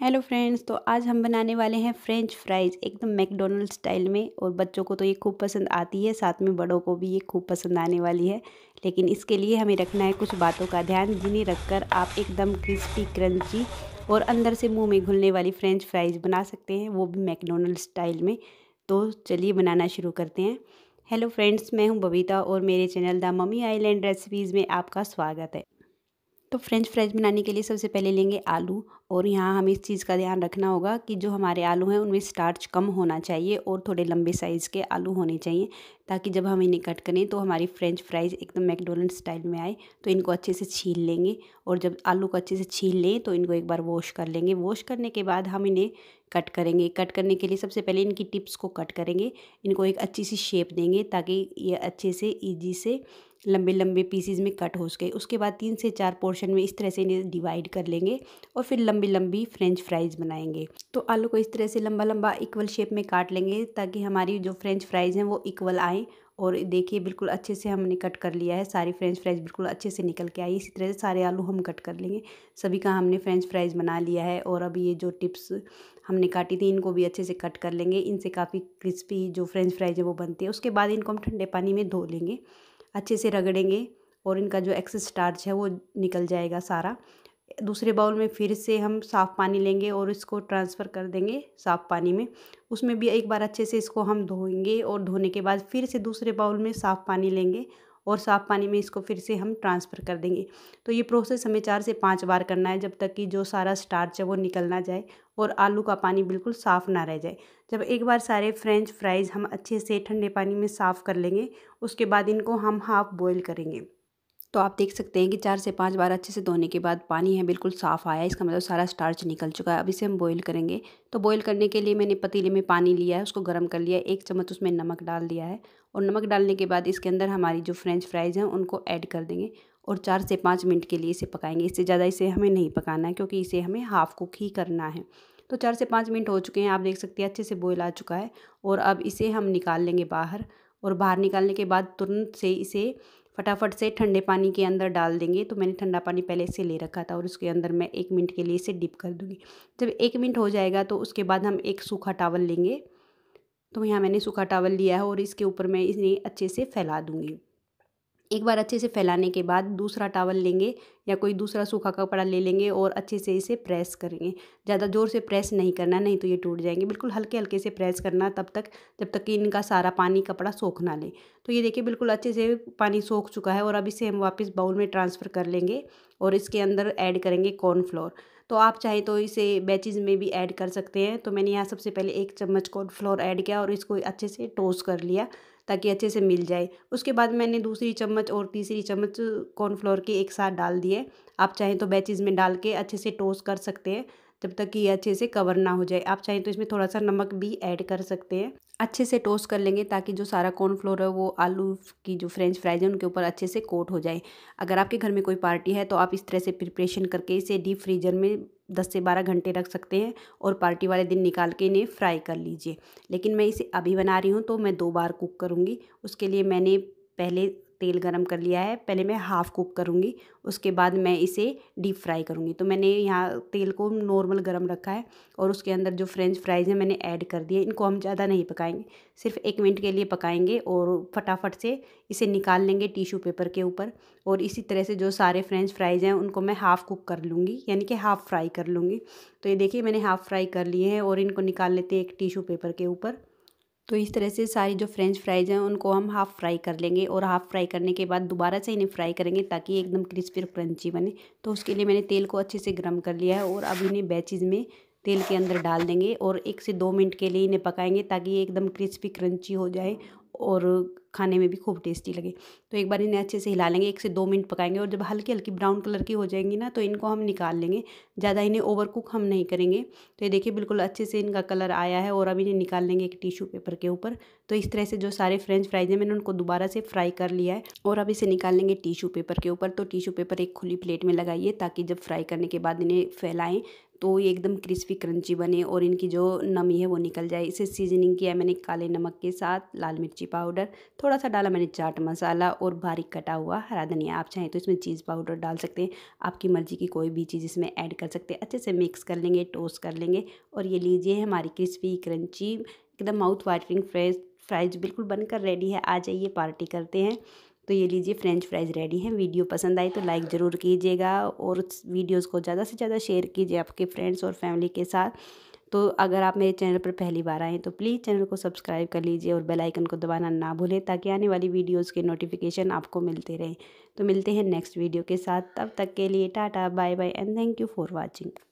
hello friends तो आज हम बनाने वाले हैं फ्रेंच फ्राइज़ एकदम मैकडोनल्ड स्टाइल में और बच्चों को तो ये खूब पसंद आती है साथ में बड़ों को भी ये खूब पसंद आने वाली है लेकिन इसके लिए हमें रखना है कुछ बातों का ध्यान जिन्हें रखकर आप एकदम क्रिस्पी क्रंची और अंदर से मुंह में घुलने वाली फ्रेंच फ्राइज़ बना सकते हैं वो भी मैकडोनल्ड स्टाइल में तो चलिए बनाना शुरू करते हैं हेलो फ्रेंड्स मैं हूँ बबीता और मेरे channel the mummy island recipes में आपका स्वागत है तो फ्रेंच फ्राइज बनाने के लिए सबसे पहले लेंगे आलू और यहाँ हमें इस चीज़ का ध्यान रखना होगा कि जो हमारे आलू हैं उनमें स्टार्च कम होना चाहिए और थोड़े लंबे साइज़ के आलू होने चाहिए ताकि जब हम इन्हें कट करें तो हमारी फ्रेंच फ्राइज़ एकदम मैकडोनल्ड स्टाइल में आए तो इनको अच्छे से छील लेंगे और जब आलू को अच्छे से छील लें तो इनको एक बार वॉश कर लेंगे वॉश करने के बाद हम इन्हें कट करेंगे कट करने के लिए सबसे पहले इनकी टिप्स को कट करेंगे इनको एक अच्छी सी शेप देंगे ताकि ये अच्छे से ईजी से लंबे लंबे पीसीज में कट हो सके उसके बाद तीन से चार पोर्शन में इस तरह से इन्हें डिवाइड कर लेंगे और फिर लंबी लंबी फ्रेंच फ्राइज़ बनाएंगे तो आलू को इस तरह से लंबा लंबा इक्वल शेप में काट लेंगे ताकि हमारी जो फ्रेंच फ्राइज़ हैं वो इक्वल आएँ और देखिए बिल्कुल अच्छे से हमने कट कर लिया है सारी फ्रेंच फ्राइज़ बिल्कुल अच्छे से निकल के आई इसी तरह से सारे आलू हम कट कर लेंगे सभी का हमने फ्रेंच फ्राइज़ बना लिया है और अब ये जो टिप्स हमने काटी थी इनको भी अच्छे से कट कर लेंगे इनसे काफ़ी क्रिस्पी जो फ्रेंच फ्राइज़ है वो बनती है उसके बाद इनको हम ठंडे पानी में धो लेंगे अच्छे से रगड़ेंगे और इनका जो एक्सेस स्टार्च है वो निकल जाएगा सारा दूसरे बाउल में फिर से हम साफ़ पानी लेंगे और इसको ट्रांसफ़र कर देंगे साफ़ पानी में उसमें भी एक बार अच्छे से इसको हम धोएंगे और धोने के बाद फिर से दूसरे बाउल में साफ़ पानी लेंगे और साफ़ पानी में इसको फिर से हम ट्रांसफ़र कर देंगे तो ये प्रोसेस हमें चार से पाँच बार करना है जब तक कि जो सारा स्टार्च है वो निकल ना जाए और आलू का पानी बिल्कुल साफ़ ना रह जाए जब एक बार सारे फ्रेंच फ्राइज़ हम अच्छे से ठंडे पानी में साफ़ कर लेंगे उसके बाद इनको हम हाफ़ बॉयल करेंगे तो आप देख सकते हैं कि चार से पाँच बार अच्छे से धोने के बाद पानी है बिल्कुल साफ़ आया इसका मतलब सारा स्टार्च निकल चुका है अब इसे हम बॉईल करेंगे तो बॉईल करने के लिए मैंने पतीले में पानी लिया है उसको गर्म कर लिया एक चम्मच उसमें नमक डाल दिया है और नमक डालने के बाद इसके अंदर हमारी जो फ्रेंच फ्राइज़ हैं उनको ऐड कर देंगे और चार से पाँच मिनट के लिए इसे पकाएंगे इससे ज़्यादा इसे हमें नहीं पकाना है क्योंकि इसे हमें हाफ़ कुक ही करना है तो चार से पाँच मिनट हो चुके हैं आप देख सकते हैं अच्छे से बॉयल आ चुका है और अब इसे हम निकाल लेंगे बाहर और बाहर निकालने के बाद तुरंत से इसे फटाफट से ठंडे पानी के अंदर डाल देंगे तो मैंने ठंडा पानी पहले से ले रखा था और उसके अंदर मैं एक मिनट के लिए इसे डिप कर दूँगी जब एक मिनट हो जाएगा तो उसके बाद हम एक सूखा टावल लेंगे तो यहाँ मैंने सूखा टावल लिया है और इसके ऊपर मैं इन्हें अच्छे से फैला दूँगी एक बार अच्छे से फैलाने के बाद दूसरा टावल लेंगे या कोई दूसरा सूखा कपड़ा ले लेंगे और अच्छे से इसे प्रेस करेंगे ज़्यादा ज़ोर से प्रेस नहीं करना नहीं तो ये टूट जाएंगे बिल्कुल हल्के हल्के से प्रेस करना तब तक जब तक कि इनका सारा पानी कपड़ा सोख ना ले तो ये देखिए बिल्कुल अच्छे से पानी सोख चुका है और अब इसे हम वापस बाउल में ट्रांसफ़र कर लेंगे और इसके अंदर ऐड करेंगे कॉर्नफ्लोर तो आप चाहें तो इसे बैचेज में भी ऐड कर सकते हैं तो मैंने यहाँ सबसे पहले एक चम्मच कॉर्नफ्लोर ऐड किया और इसको अच्छे से टोस्ट कर लिया ताकि अच्छे से मिल जाए उसके बाद मैंने दूसरी चम्मच और तीसरी चम्मच कॉर्नफ्लोर के एक साथ डाल दिए आप चाहें तो बैचेज में डाल के अच्छे से टोस्ट कर सकते हैं जब तक कि ये अच्छे से कवर ना हो जाए आप चाहें तो इसमें थोड़ा सा नमक भी ऐड कर सकते हैं अच्छे से टोस्ट कर लेंगे ताकि जो सारा कॉर्नफ्लोर है वो आलू की जो फ्रेंच फ्राइज है उनके ऊपर अच्छे से कोट हो जाए अगर आपके घर में कोई पार्टी है तो आप इस तरह से प्रिपरेशन करके इसे डीप फ्रीजर में दस से बारह घंटे रख सकते हैं और पार्टी वाले दिन निकाल के इन्हें फ्राई कर लीजिए लेकिन मैं इसे अभी बना रही हूँ तो मैं दो बार कुक करूँगी उसके लिए मैंने पहले तेल गरम कर लिया है पहले मैं हाफ़ कुक करूँगी उसके बाद मैं इसे डीप फ्राई करूँगी तो मैंने यहाँ तेल को नॉर्मल गरम रखा है और उसके अंदर जो फ्रेंच फ्राइज़ हैं मैंने ऐड कर दिए इनको हम ज़्यादा नहीं पकाएंगे सिर्फ एक मिनट के लिए पकाएंगे और फटाफट से इसे निकाल लेंगे टिशू पेपर के ऊपर और इसी तरह से जो सारे फ्रेंच फ्राइज़ हैं उनको मैं हाफ़ कुक कर लूँगी यानी कि हाफ़ फ्राई कर लूँगी तो ये देखिए मैंने हाफ़ फ्राई कर लिए हैं और इनको निकाल लेते हैं एक टिशू पेपर के ऊपर तो इस तरह से सारी जो फ्रेंच फ्राइज़ हैं उनको हम हाफ़ फ्राई कर लेंगे और हाफ़ फ्राई करने के बाद दोबारा से इन्हें फ्राई करेंगे ताकि एकदम क्रिस्पी और क्रंची बने तो उसके लिए मैंने तेल को अच्छे से गर्म कर लिया है और अब इन्हें बैचेज़ में तेल के अंदर डाल देंगे और एक से दो मिनट के लिए इन्हें पकाएंगे ताकि एकदम क्रिस्पी क्रंची हो जाए और खाने में भी खूब टेस्टी लगे तो एक बार इन्हें अच्छे से हिला लेंगे एक से दो मिनट पकाएंगे और जब हल्की हल्की ब्राउन कलर की हो जाएंगी ना तो इनको हम निकाल लेंगे ज़्यादा इन्हें ओवर कुक हम नहीं करेंगे तो ये देखिए बिल्कुल अच्छे से इनका कलर आया है और अब इन्हें निकाल लेंगे एक टिश्यू पेपर के ऊपर तो इस तरह से जो सारे फ्रेंच फ्राइज हैं मैंने उनको दोबारा से फ्राई कर लिया है और अब इसे निकाल लेंगे टिशू पेपर के ऊपर तो टिशू पेपर एक खुली प्लेट में लगाइए ताकि जब फ्राई करने के बाद इन्हें फैलाएँ तो ये एकदम क्रिस्पी क्रंची बने और इनकी जो नमी है वो निकल जाए इसे सीजनिंग किया मैंने काले नमक के साथ लाल मिर्ची पाउडर थोड़ा सा डाला मैंने चाट मसाला और बारीक कटा हुआ हरा धनिया आप चाहें तो इसमें चीज़ पाउडर डाल सकते हैं आपकी मर्ज़ी की कोई भी चीज़ इसमें ऐड कर सकते हैं अच्छे से मिक्स कर लेंगे टोस्ट कर लेंगे और ये लीजिए हमारी क्रिस्पी क्रंची एकदम माउथ वाटरिंग फ्रेश फ्राइज बिल्कुल बनकर रेडी है आ जाइए पार्टी करते हैं तो ये लीजिए फ्रेंच फ्राइज़ रेडी हैं वीडियो पसंद आई तो लाइक ज़रूर कीजिएगा और वीडियोज़ को ज़्यादा से ज़्यादा शेयर कीजिए आपके फ्रेंड्स और फैमिली के साथ तो अगर आप मेरे चैनल पर पहली बार आएँ तो प्लीज़ चैनल को सब्सक्राइब कर लीजिए और बेल आइकन को दबाना ना भूलें ताकि आने वाली वीडियोस के नोटिफिकेशन आपको मिलते रहें तो मिलते हैं नेक्स्ट वीडियो के साथ तब तक के लिए tata bye bye and thank you for watching